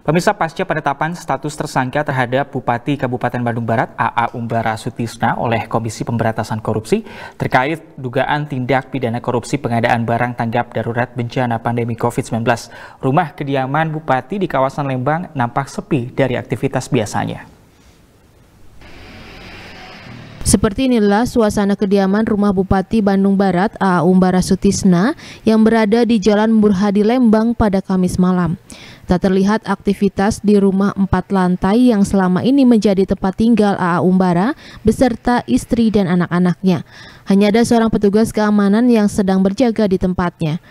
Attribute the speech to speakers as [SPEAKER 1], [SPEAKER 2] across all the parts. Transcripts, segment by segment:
[SPEAKER 1] Pemirsa pasca penetapan status tersangka terhadap Bupati Kabupaten Bandung Barat AA Umbara Sutisna oleh Komisi Pemberantasan Korupsi terkait dugaan tindak pidana korupsi pengadaan barang tanggap darurat bencana pandemi COVID-19. Rumah kediaman Bupati di kawasan Lembang nampak sepi dari aktivitas biasanya.
[SPEAKER 2] Seperti inilah suasana kediaman rumah Bupati Bandung Barat A. Umbara Sutisna yang berada di Jalan Burhadi Lembang pada Kamis malam. Tak terlihat aktivitas di rumah empat lantai yang selama ini menjadi tempat tinggal Aa Umbara beserta istri dan anak-anaknya. Hanya ada seorang petugas keamanan yang sedang berjaga di tempatnya.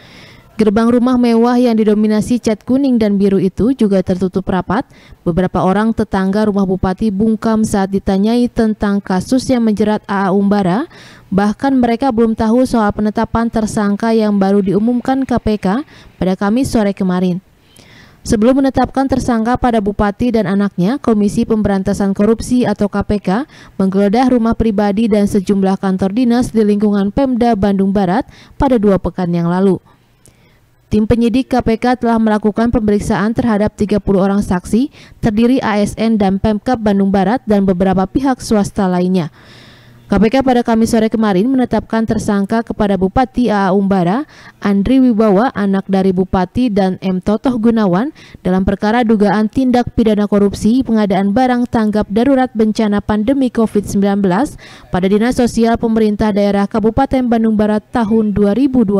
[SPEAKER 2] Gerbang rumah mewah yang didominasi cat kuning dan biru itu juga tertutup rapat. Beberapa orang tetangga rumah Bupati bungkam saat ditanyai tentang kasus yang menjerat AA Umbara. Bahkan mereka belum tahu soal penetapan tersangka yang baru diumumkan KPK pada Kamis sore kemarin. Sebelum menetapkan tersangka pada bupati dan anaknya, Komisi Pemberantasan Korupsi atau KPK menggeledah rumah pribadi dan sejumlah kantor dinas di lingkungan Pemda Bandung Barat pada dua pekan yang lalu. Tim penyidik KPK telah melakukan pemeriksaan terhadap 30 orang saksi, terdiri ASN dan Pemkap Bandung Barat dan beberapa pihak swasta lainnya. KPK pada Kamis sore kemarin menetapkan tersangka kepada Bupati AA Umbara, Andri Wibawa, anak dari Bupati dan M. Totoh Gunawan dalam perkara dugaan tindak pidana korupsi pengadaan barang tanggap darurat bencana pandemi COVID-19 pada Dinas Sosial Pemerintah Daerah Kabupaten Bandung Barat tahun 2020.